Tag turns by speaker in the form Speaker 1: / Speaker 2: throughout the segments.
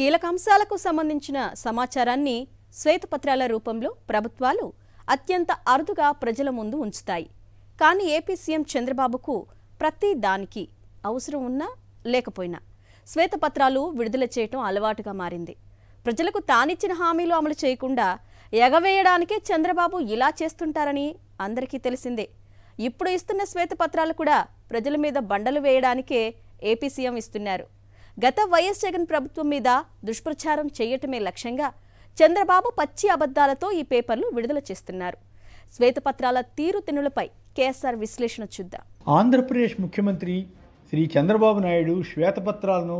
Speaker 1: కీలక అంశాలకు సంబంధించిన సమాచారాన్ని శ్వేతపత్రాల రూపంలో ప్రభుత్వాలు అత్యంత అరుదుగా ప్రజల ముందు ఉంచుతాయి కానీ ఏపీ సీఎం చంద్రబాబుకు ప్రతి దానికి అవసరం ఉన్నా లేకపోయినా శ్వేతపత్రాలు విడుదల చేయటం అలవాటుగా మారింది ప్రజలకు తానిచ్చిన హామీలు అమలు చేయకుండా ఎగవేయడానికే చంద్రబాబు ఇలా చేస్తుంటారని అందరికీ తెలిసిందే ఇప్పుడు ఇస్తున్న శ్వేతపత్రాలు కూడా ప్రజల మీద బండలు వేయడానికే ఏపీ సీఎం ఇస్తున్నారు గత వైఎస్ జగన్ ప్రభుత్వం మీద దుష్ప్రచారం చేయటమే లక్ష్యంగా చంద్రబాబు పచ్చి అబద్దాలతో ఈ పేపర్లు విడుదల చేస్తున్నారు శ్వేతపత్రాల తెనులపై కేఎస్ఆర్ విశ్లేషణ చూద్దాం
Speaker 2: ఆంధ్రప్రదేశ్ ముఖ్యమంత్రి శ్రీ చంద్రబాబు నాయుడు శ్వేతపత్రాలను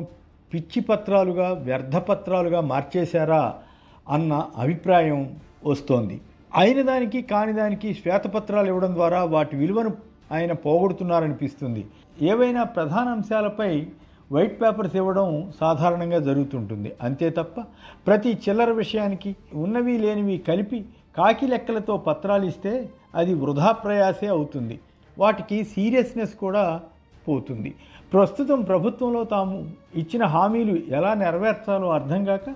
Speaker 2: పిచ్చి పత్రాలుగా వ్యర్థపత్రాలుగా మార్చేశారా అన్న అభిప్రాయం వస్తోంది అయిన దానికి కాని దానికి శ్వేతపత్రాలు ఇవ్వడం ద్వారా వాటి విలువను ఆయన పోగొడుతున్నారనిపిస్తుంది ఏవైనా ప్రధాన అంశాలపై వైట్ పేపర్స్ ఇవ్వడం సాధారణంగా జరుగుతుంటుంది అంతే తప్ప ప్రతి చిల్లర విషయానికి ఉన్నవి లేనివి కలిపి కాకి లెక్కలతో పత్రాలు ఇస్తే అది వృధా ప్రయాసే అవుతుంది వాటికి సీరియస్నెస్ కూడా పోతుంది ప్రస్తుతం ప్రభుత్వంలో తాము ఇచ్చిన హామీలు ఎలా నెరవేర్చాలో అర్థం కాక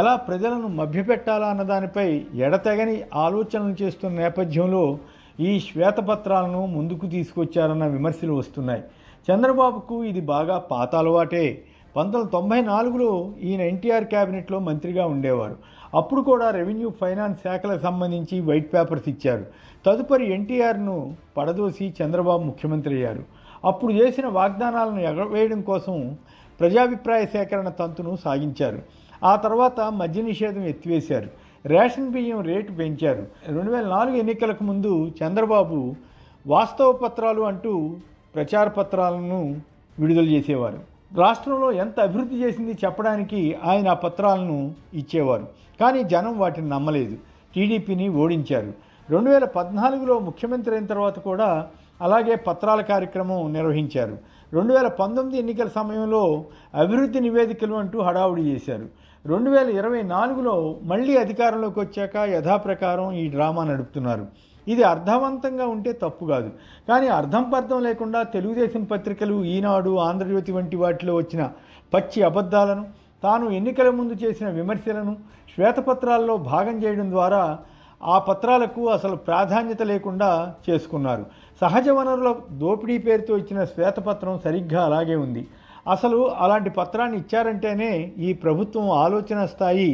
Speaker 2: ఎలా ప్రజలను మభ్యపెట్టాలా దానిపై ఎడతెగని ఆలోచనలు చేస్తున్న నేపథ్యంలో ఈ శ్వేతపత్రాలను ముందుకు తీసుకొచ్చారన్న విమర్శలు వస్తున్నాయి చంద్రబాబుకు ఇది బాగా పాత అలవాటే పంతొమ్మిది తొంభై నాలుగులో ఈయన ఎన్టీఆర్ క్యాబినెట్లో మంత్రిగా ఉండేవారు అప్పుడు కూడా రెవెన్యూ ఫైనాన్స్ శాఖలకు సంబంధించి వైట్ పేపర్స్ ఇచ్చారు తదుపరి ఎన్టీఆర్ను పడదోసి చంద్రబాబు ముఖ్యమంత్రి అయ్యారు అప్పుడు చేసిన వాగ్దానాలను ఎగవేయడం కోసం ప్రజాభిప్రాయ సేకరణ తంతును సాగించారు ఆ తర్వాత మద్య నిషేధం ఎత్తివేశారు రేషన్ బియ్యం రేటు పెంచారు రెండు వేల నాలుగు ఎన్నికలకు ముందు చంద్రబాబు వాస్తవ పత్రాలు అంటూ ప్రచార పత్రాలను విడుదల చేసేవారు రాష్ట్రంలో ఎంత అభివృద్ధి చేసింది చెప్పడానికి ఆయన ఆ పత్రాలను ఇచ్చేవారు కానీ జనం వాటిని నమ్మలేదు టీడీపీని ఓడించారు రెండు వేల పద్నాలుగులో ముఖ్యమంత్రి అయిన తర్వాత కూడా అలాగే పత్రాల కార్యక్రమం నిర్వహించారు రెండు వేల పంతొమ్మిది ఎన్నికల సమయంలో అభివృద్ధి నివేదికలు అంటూ హడావుడి చేశారు రెండు వేల ఇరవై నాలుగులో మళ్ళీ అధికారంలోకి వచ్చాక యథాప్రకారం ఈ డ్రామా నడుపుతున్నారు ఇది అర్థవంతంగా ఉంటే తప్పు కాదు కానీ అర్థం పర్థం లేకుండా తెలుగుదేశం పత్రికలు ఈనాడు ఆంధ్రజ్యోతి వంటి వాటిలో వచ్చిన పచ్చి అబద్ధాలను తాను ఎన్నికల ముందు చేసిన విమర్శలను శ్వేతపత్రాల్లో భాగం చేయడం ద్వారా ఆ పత్రాలకు అసలు ప్రాధాన్యత లేకుండా చేసుకున్నారు సహజ వనరుల దోపిడీ పేరుతో ఇచ్చిన శ్వేతపత్రం సరిగ్గా అలాగే ఉంది అసలు అలాంటి పత్రాన్ని ఇచ్చారంటేనే ఈ ప్రభుత్వం ఆలోచన స్థాయి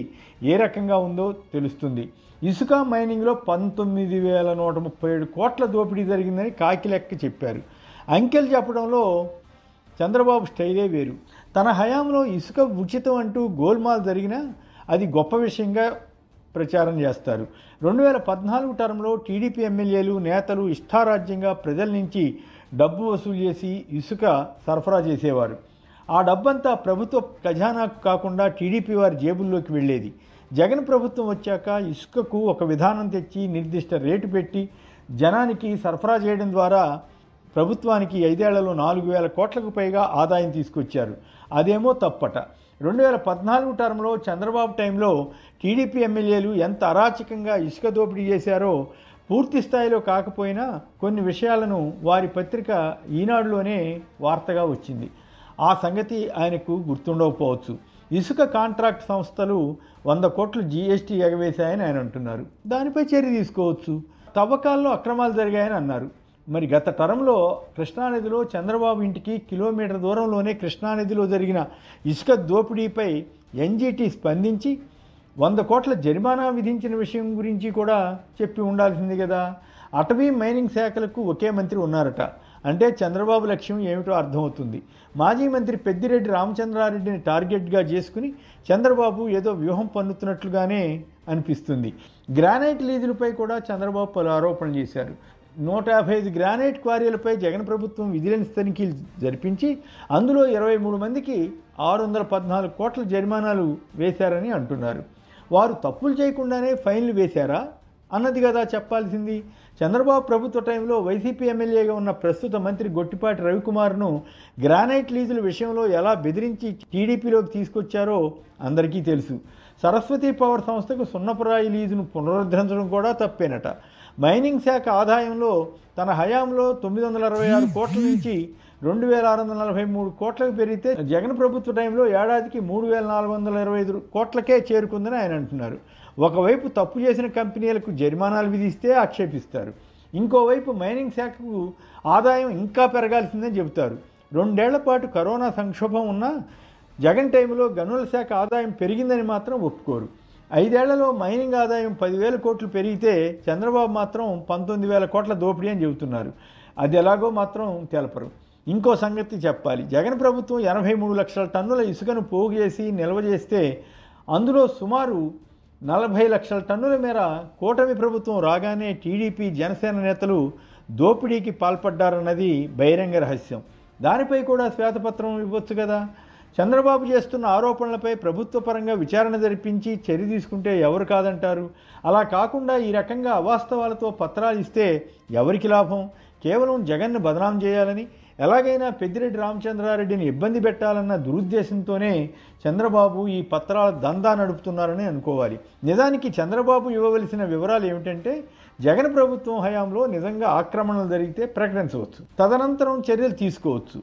Speaker 2: ఏ రకంగా ఉందో తెలుస్తుంది ఇసుక మైనింగ్లో పంతొమ్మిది వేల నూట ముప్పై ఏడు కోట్ల దోపిడీ జరిగిందని కాకి లెక్క చెప్పారు అంకెలు చెప్పడంలో చంద్రబాబు స్టైలే వేరు తన హయాంలో ఇసుక ఉచితం అంటూ గోల్మాల్ జరిగినా అది గొప్ప విషయంగా ప్రచారం చేస్తారు రెండు వేల పద్నాలుగు టర్మ్లో టీడీపీ ఎమ్మెల్యేలు నేతలు ఇష్టారాజ్యంగా ప్రజల నుంచి డబ్బు వసూలు చేసి ఇసుక సరఫరా చేసేవారు ఆ డబ్బంతా ప్రభుత్వ ఖజానాకు కాకుండా టీడీపీ వారి జేబుల్లోకి వెళ్ళేది జగన్ ప్రభుత్వం వచ్చాక ఇసుకకు ఒక విధానం తెచ్చి నిర్దిష్ట రేటు పెట్టి జనానికి సరఫరా చేయడం ద్వారా ప్రభుత్వానికి ఐదేళ్లలో నాలుగు వేల కోట్లకు పైగా ఆదాయం తీసుకొచ్చారు అదేమో తప్పట రెండు వేల పద్నాలుగు టర్మ్లో చంద్రబాబు టైంలో టీడీపీ ఎమ్మెల్యేలు ఎంత అరాచకంగా ఇసుక దోపిడీ చేశారో పూర్తి స్థాయిలో కాకపోయినా కొన్ని విషయాలను వారి పత్రిక ఈనాడులోనే వార్తగా వచ్చింది ఆ సంగతి ఆయనకు గుర్తుండకపోవచ్చు ఇసుక కాంట్రాక్ట్ సంస్థలు వంద కోట్లు జీఎస్టీ ఎగవేశాయని ఆయన అంటున్నారు దానిపై చర్య తీసుకోవచ్చు తవ్వకాల్లో అక్రమాలు జరిగాయని అన్నారు మరి గత టరంలో కృష్ణానదిలో చంద్రబాబు ఇంటికి కిలోమీటర్ దూరంలోనే కృష్ణానదిలో జరిగిన ఇసుక దోపిడీపై ఎన్జీటీ స్పందించి వంద కోట్ల జరిమానా విధించిన విషయం గురించి కూడా చెప్పి ఉండాల్సింది కదా అటవీ మైనింగ్ శాఖలకు ఒకే మంత్రి ఉన్నారట అంటే చంద్రబాబు లక్ష్యం ఏమిటో అర్థమవుతుంది మాజీ మంత్రి పెద్దిరెడ్డి రామచంద్రారెడ్డిని టార్గెట్గా చేసుకుని చంద్రబాబు ఏదో వ్యూహం పన్నుతున్నట్లుగానే అనిపిస్తుంది గ్రానైట్ లీజులపై కూడా చంద్రబాబు పలు ఆరోపణలు చేశారు నూట యాభై ఐదు గ్రానైట్ క్వారీలపై జగన్ ప్రభుత్వం విజిలెన్స్ తనిఖీలు జరిపించి అందులో ఇరవై మూడు మందికి ఆరు వందల పద్నాలుగు కోట్ల జరిమానాలు వేశారని అంటున్నారు వారు తప్పులు చేయకుండానే ఫైన్లు వేశారా అన్నది కదా చెప్పాల్సింది చంద్రబాబు ప్రభుత్వ టైంలో వైసీపీ ఎమ్మెల్యేగా ఉన్న ప్రస్తుత మంత్రి గొట్టిపాటి రవికుమార్ను గ్రానైట్ లీజుల విషయంలో ఎలా బెదిరించి టీడీపీలోకి తీసుకొచ్చారో అందరికీ తెలుసు సరస్వతి పవర్ సంస్థకు సున్నపురాయి లీజును పునరుద్ధరించడం కూడా తప్పేనట మైనింగ్ శాఖ ఆదాయంలో తన హయాంలో తొమ్మిది వందల అరవై ఆరు కోట్ల నుంచి రెండు వేల ఆరు వందల నలభై మూడు కోట్లకు పెరిగితే జగన్ ప్రభుత్వ టైంలో ఏడాదికి మూడు వేల నాలుగు వందల ఇరవై ఐదు కోట్లకే చేరుకుందని ఆయన అంటున్నారు ఒకవైపు తప్పు చేసిన కంపెనీలకు జరిమానాలు విధిస్తే ఆక్షేపిస్తారు ఇంకోవైపు మైనింగ్ శాఖకు ఆదాయం ఇంకా పెరగాల్సిందని చెబుతారు రెండేళ్ల పాటు కరోనా సంక్షోభం ఉన్నా జగన్ టైంలో గనుల శాఖ ఆదాయం పెరిగిందని మాత్రం ఒప్పుకోరు ఐదేళ్లలో మైనింగ్ ఆదాయం పదివేల కోట్లు పెరిగితే చంద్రబాబు మాత్రం పంతొమ్మిది వేల కోట్ల దోపిడీ అని చెబుతున్నారు అది ఎలాగో మాత్రం తెలపరు ఇంకో సంగతి చెప్పాలి జగన్ ప్రభుత్వం ఎనభై మూడు లక్షల టన్నుల ఇసుకను పోగు చేసి నిల్వ చేస్తే అందులో సుమారు నలభై లక్షల టన్నుల మేర కూటమి ప్రభుత్వం రాగానే టీడీపీ జనసేన నేతలు దోపిడీకి పాల్పడ్డారన్నది బహిరంగ రహస్యం దానిపై కూడా శ్వేతపత్రం ఇవ్వచ్చు కదా చంద్రబాబు చేస్తున్న ఆరోపణలపై ప్రభుత్వ పరంగా విచారణ జరిపించి చర్య తీసుకుంటే ఎవరు కాదంటారు అలా కాకుండా ఈ రకంగా అవాస్తవాలతో పత్రాలు ఇస్తే ఎవరికి లాభం కేవలం జగన్ను బదనాం చేయాలని ఎలాగైనా పెద్దిరెడ్డి రామచంద్రారెడ్డిని ఇబ్బంది పెట్టాలన్న దురుద్దేశంతోనే చంద్రబాబు ఈ పత్రాల దందా నడుపుతున్నారని అనుకోవాలి నిజానికి చంద్రబాబు ఇవ్వవలసిన వివరాలు ఏమిటంటే జగన్ ప్రభుత్వం హయాంలో నిజంగా ఆక్రమణలు జరిగితే ప్రకటించవచ్చు తదనంతరం చర్యలు తీసుకోవచ్చు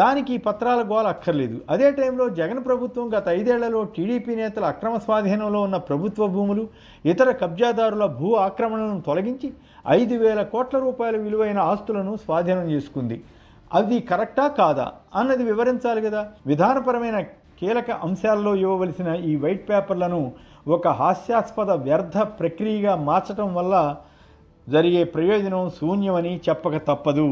Speaker 2: దానికి పత్రాల గోల అక్కర్లేదు అదే టైంలో జగన్ ప్రభుత్వం గత ఐదేళ్లలో టీడీపీ నేతల అక్రమ స్వాధీనంలో ఉన్న ప్రభుత్వ భూములు ఇతర కబ్జాదారుల భూ ఆక్రమణలను తొలగించి ఐదు వేల కోట్ల రూపాయల విలువైన ఆస్తులను స్వాధీనం చేసుకుంది అది కరెక్టా కాదా అన్నది వివరించాలి కదా విధానపరమైన కీలక అంశాల్లో ఇవ్వవలసిన ఈ వైట్ పేపర్లను ఒక హాస్యాస్పద వ్యర్థ ప్రక్రియగా మార్చటం వల్ల జరిగే ప్రయోజనం శూన్యమని చెప్పక తప్పదు